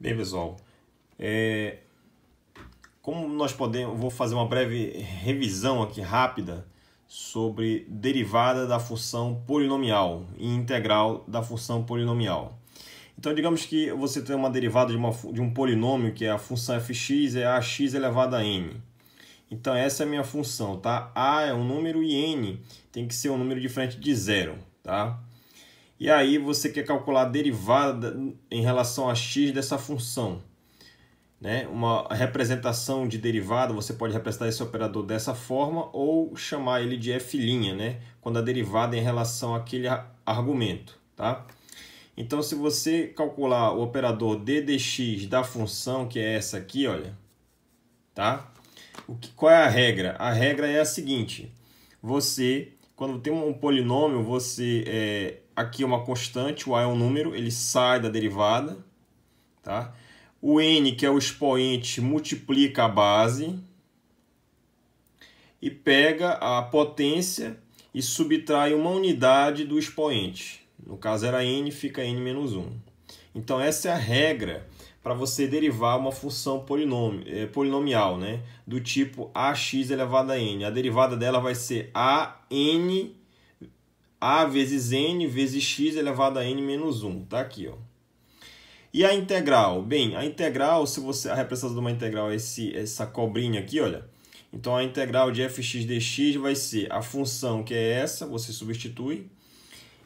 Bem, pessoal, é... como nós podemos, vou fazer uma breve revisão aqui rápida sobre derivada da função polinomial e integral da função polinomial. Então, digamos que você tem uma derivada de, uma, de um polinômio, que é a função fx, é ax elevado a n. Então, essa é a minha função, tá? a é um número e n tem que ser um número diferente de zero, tá? E aí você quer calcular a derivada em relação a x dessa função. Né? Uma representação de derivada, você pode representar esse operador dessa forma ou chamar ele de f', né? quando a derivada é em relação àquele argumento. Tá? Então, se você calcular o operador d dx da função, que é essa aqui, olha, tá? O que, qual é a regra? A regra é a seguinte, você quando tem um polinômio, você é, aqui é uma constante, o a é um número, ele sai da derivada, tá? O n, que é o expoente, multiplica a base e pega a potência e subtrai uma unidade do expoente. No caso era n, fica n menos 1. Então essa é a regra para você derivar uma função polinômio, eh, polinomial, né? Do tipo ax elevado a n. A derivada dela vai ser a n a vezes n vezes x elevado a n menos 1. Tá aqui, ó. E a integral? Bem, a integral, se você a representação de uma integral é esse, essa cobrinha aqui, olha. Então a integral de fx dx vai ser a função que é essa, você substitui,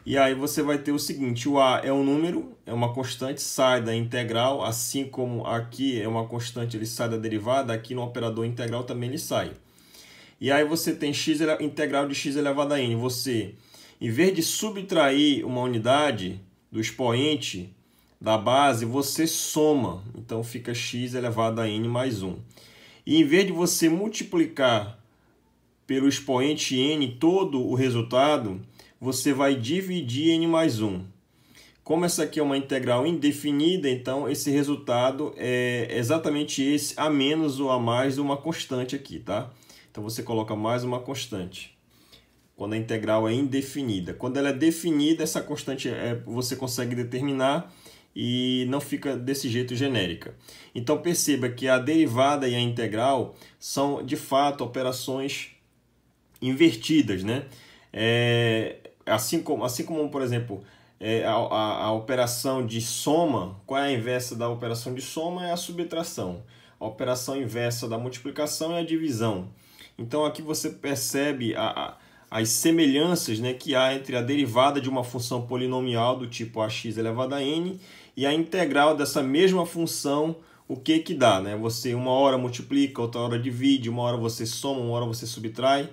e aí você vai ter o seguinte, o A é um número, é uma constante, sai da integral, assim como aqui é uma constante, ele sai da derivada, aqui no operador integral também ele sai. E aí você tem x integral de x elevado a n. Você, em vez de subtrair uma unidade do expoente da base, você soma. Então fica x elevado a n mais 1. E em vez de você multiplicar pelo expoente n todo o resultado, você vai dividir n mais 1. Como essa aqui é uma integral indefinida, então esse resultado é exatamente esse, a menos ou a mais uma constante aqui, tá? Então você coloca mais uma constante. Quando a integral é indefinida. Quando ela é definida, essa constante é, você consegue determinar e não fica desse jeito genérica. Então perceba que a derivada e a integral são de fato operações invertidas, né? É, assim como, assim como por exemplo, é, a, a, a, operação de soma, qual é a inversa da operação de soma? É a subtração. A operação inversa da multiplicação é a divisão. Então aqui você percebe a, as semelhanças né, que há entre a derivada de uma função polinomial do tipo ax elevado a n e a integral dessa mesma função, o que que dá? Né? Você uma hora multiplica, outra hora divide, uma hora você soma, uma hora você subtrai.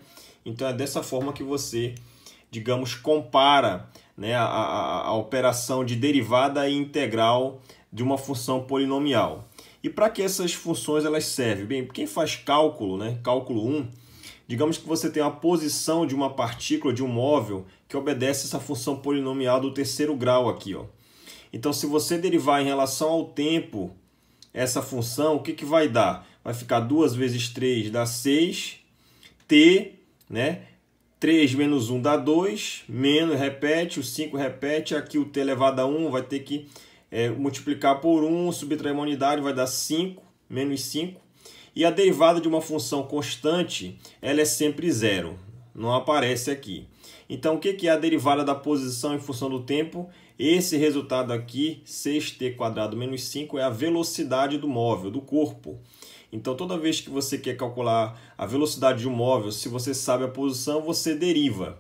Então é dessa forma que você digamos, compara né, a, a, a operação de derivada e integral de uma função polinomial. E para que essas funções elas servem? Bem, quem faz cálculo, né, cálculo 1, digamos que você tem a posição de uma partícula, de um móvel, que obedece essa função polinomial do terceiro grau aqui. Ó. Então, se você derivar em relação ao tempo essa função, o que, que vai dar? Vai ficar 2 vezes 3 dá 6, t, né? 3 menos 1 dá 2, menos, repete, o 5 repete, aqui o t elevado a 1 vai ter que é, multiplicar por 1, subtrair uma unidade, vai dar 5, menos 5. E a derivada de uma função constante, ela é sempre zero, não aparece aqui. Então, o que é a derivada da posição em função do tempo? Esse resultado aqui, 6t quadrado menos 5, é a velocidade do móvel, do corpo. Então, toda vez que você quer calcular a velocidade de um móvel, se você sabe a posição, você deriva.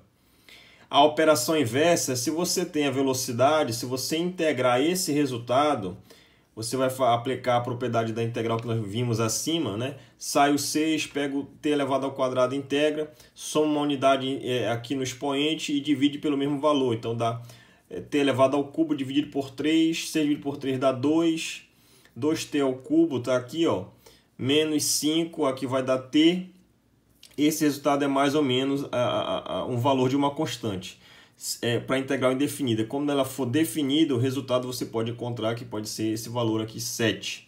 A operação inversa, se você tem a velocidade, se você integrar esse resultado, você vai aplicar a propriedade da integral que nós vimos acima, né? Sai o 6, pega o t elevado ao quadrado, integra, soma uma unidade eh, aqui no expoente e divide pelo mesmo valor. Então dá é, t elevado é ao cubo dividido por 3, 6 é dividido por 3 dá 2, 2t ao cubo está aqui, ó, menos 5, aqui vai dar t, esse resultado é mais ou menos a, a, a um valor de uma constante. É, para integral indefinida, quando ela for definida, o resultado você pode encontrar que pode ser esse valor aqui, 7.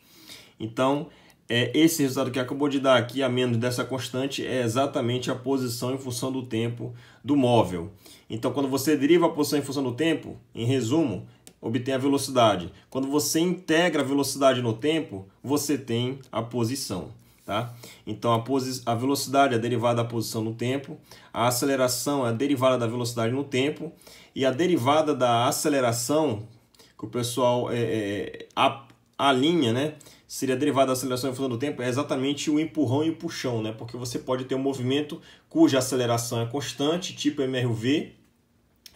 Então, é, esse resultado que acabou de dar aqui, a menos dessa constante, é exatamente a posição em função do tempo do móvel. Então, quando você deriva a posição em função do tempo, em resumo, obtém a velocidade. Quando você integra a velocidade no tempo, você tem a posição. Tá? Então, a, a velocidade é derivada da posição no tempo, a aceleração é a derivada da velocidade no tempo, e a derivada da aceleração, que o pessoal é, é, é a linha, né? Seria derivada da aceleração em função do tempo, é exatamente o empurrão e o puxão, né? Porque você pode ter um movimento cuja aceleração é constante, tipo MRUV,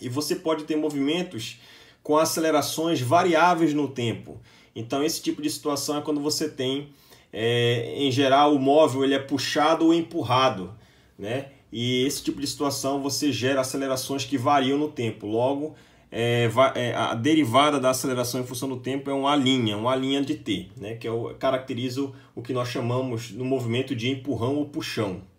e você pode ter movimentos com acelerações variáveis no tempo. Então, esse tipo de situação é quando você tem, é, em geral, o móvel ele é puxado ou empurrado, né? E esse tipo de situação você gera acelerações que variam no tempo. Logo, é, é, a derivada da aceleração em função do tempo é uma linha, uma linha de t, né, que é o, caracteriza o que nós chamamos no movimento de empurrão ou puxão.